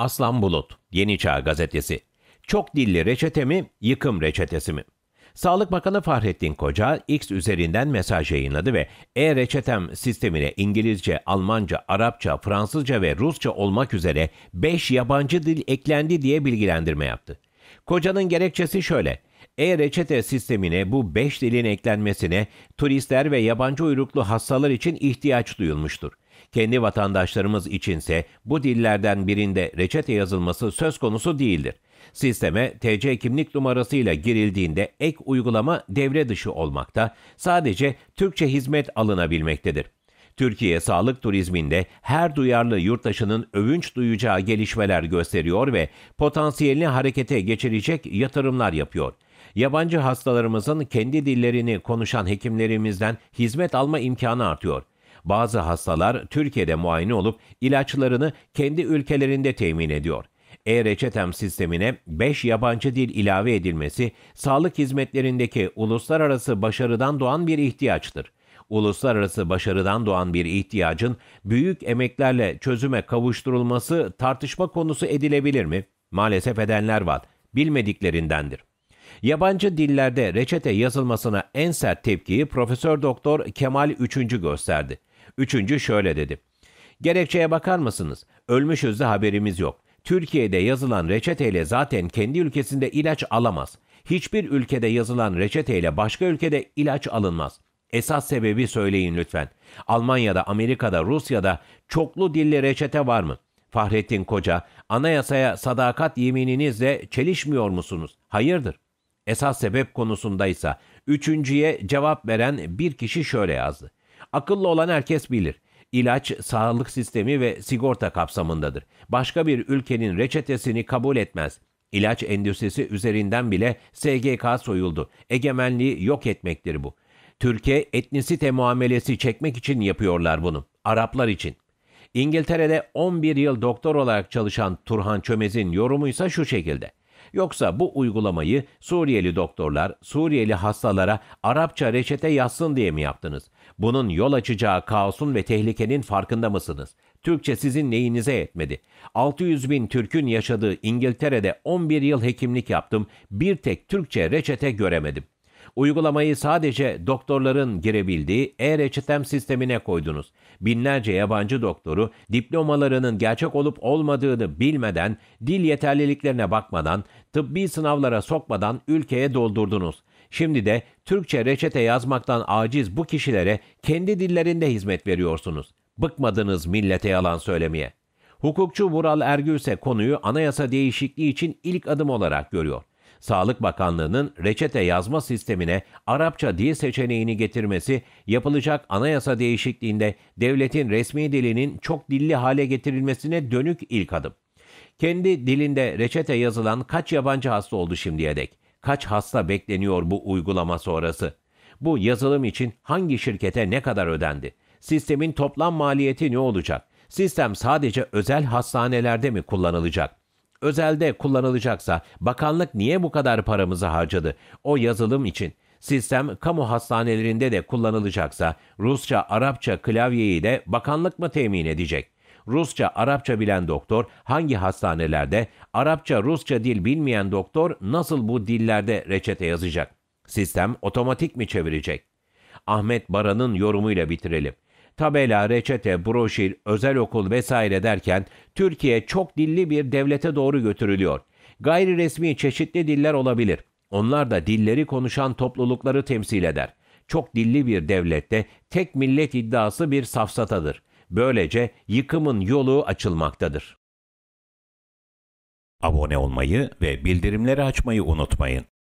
Aslan Bulut, Yeni Çağ Gazetesi. Çok dilli reçete mi, yıkım reçetesi mi? Sağlık Bakanı Fahrettin Koca, X üzerinden mesaj yayınladı ve e-reçetem sistemine İngilizce, Almanca, Arapça, Fransızca ve Rusça olmak üzere 5 yabancı dil eklendi diye bilgilendirme yaptı. Kocanın gerekçesi şöyle. E-reçete sistemine bu 5 dilin eklenmesine turistler ve yabancı uyruklu hastalar için ihtiyaç duyulmuştur. Kendi vatandaşlarımız içinse bu dillerden birinde reçete yazılması söz konusu değildir. Sisteme TC kimlik numarasıyla girildiğinde ek uygulama devre dışı olmakta, sadece Türkçe hizmet alınabilmektedir. Türkiye sağlık turizminde her duyarlı yurttaşının övünç duyacağı gelişmeler gösteriyor ve potansiyelini harekete geçirecek yatırımlar yapıyor. Yabancı hastalarımızın kendi dillerini konuşan hekimlerimizden hizmet alma imkanı artıyor. Bazı hastalar Türkiye'de muayene olup ilaçlarını kendi ülkelerinde temin ediyor. E-reçetem sistemine 5 yabancı dil ilave edilmesi sağlık hizmetlerindeki uluslararası başarıdan doğan bir ihtiyaçtır. Uluslararası başarıdan doğan bir ihtiyacın büyük emeklerle çözüme kavuşturulması tartışma konusu edilebilir mi? Maalesef edenler var. Bilmediklerindendir. Yabancı dillerde reçete yazılmasına en sert tepkiyi Profesör Doktor Kemal Üçüncü gösterdi. Üçüncü şöyle dedi. Gerekçeye bakar mısınız? Ölmüşüz de haberimiz yok. Türkiye'de yazılan reçeteyle zaten kendi ülkesinde ilaç alamaz. Hiçbir ülkede yazılan reçeteyle başka ülkede ilaç alınmaz. Esas sebebi söyleyin lütfen. Almanya'da, Amerika'da, Rusya'da çoklu dilli reçete var mı? Fahrettin Koca, anayasaya sadakat yemininizle çelişmiyor musunuz? Hayırdır. Esas sebep konusundaysa üçüncüye cevap veren bir kişi şöyle yazdı. Akıllı olan herkes bilir. İlaç, sağlık sistemi ve sigorta kapsamındadır. Başka bir ülkenin reçetesini kabul etmez. İlaç endüstrisi üzerinden bile SGK soyuldu. Egemenliği yok etmektir bu. Türkiye etnisite muamelesi çekmek için yapıyorlar bunu. Araplar için. İngiltere'de 11 yıl doktor olarak çalışan Turhan Çömez'in yorumuysa şu şekilde. Yoksa bu uygulamayı Suriyeli doktorlar, Suriyeli hastalara Arapça reçete yazsın diye mi yaptınız? Bunun yol açacağı kaosun ve tehlikenin farkında mısınız? Türkçe sizin neyinize yetmedi. 600 bin Türk'ün yaşadığı İngiltere'de 11 yıl hekimlik yaptım. Bir tek Türkçe reçete göremedim. Uygulamayı sadece doktorların girebildiği e-reçetem sistemine koydunuz. Binlerce yabancı doktoru diplomalarının gerçek olup olmadığını bilmeden, dil yeterliliklerine bakmadan, tıbbi sınavlara sokmadan ülkeye doldurdunuz. Şimdi de Türkçe reçete yazmaktan aciz bu kişilere kendi dillerinde hizmet veriyorsunuz. Bıkmadınız millete yalan söylemeye. Hukukçu Vural Ergül ise konuyu anayasa değişikliği için ilk adım olarak görüyor. Sağlık Bakanlığı'nın reçete yazma sistemine Arapça dil seçeneğini getirmesi yapılacak anayasa değişikliğinde devletin resmi dilinin çok dilli hale getirilmesine dönük ilk adım. Kendi dilinde reçete yazılan kaç yabancı hasta oldu şimdiye dek? kaç hasta bekleniyor bu uygulama sonrası? Bu yazılım için hangi şirkete ne kadar ödendi? Sistemin toplam maliyeti ne olacak? Sistem sadece özel hastanelerde mi kullanılacak? Özelde kullanılacaksa bakanlık niye bu kadar paramızı harcadı? O yazılım için sistem kamu hastanelerinde de kullanılacaksa Rusça, Arapça klavyeyi de bakanlık mı temin edecek? Rusça, Arapça bilen doktor hangi hastanelerde, Arapça, Rusça dil bilmeyen doktor nasıl bu dillerde reçete yazacak? Sistem otomatik mi çevirecek? Ahmet Baran'ın yorumuyla bitirelim. Tabela, reçete, broşür, özel okul vesaire derken Türkiye çok dilli bir devlete doğru götürülüyor. Gayri resmi çeşitli diller olabilir. Onlar da dilleri konuşan toplulukları temsil eder. Çok dilli bir devlette tek millet iddiası bir safsatadır. Böylece yıkımın yolu açılmaktadır. Abone olmayı ve bildirimleri açmayı unutmayın.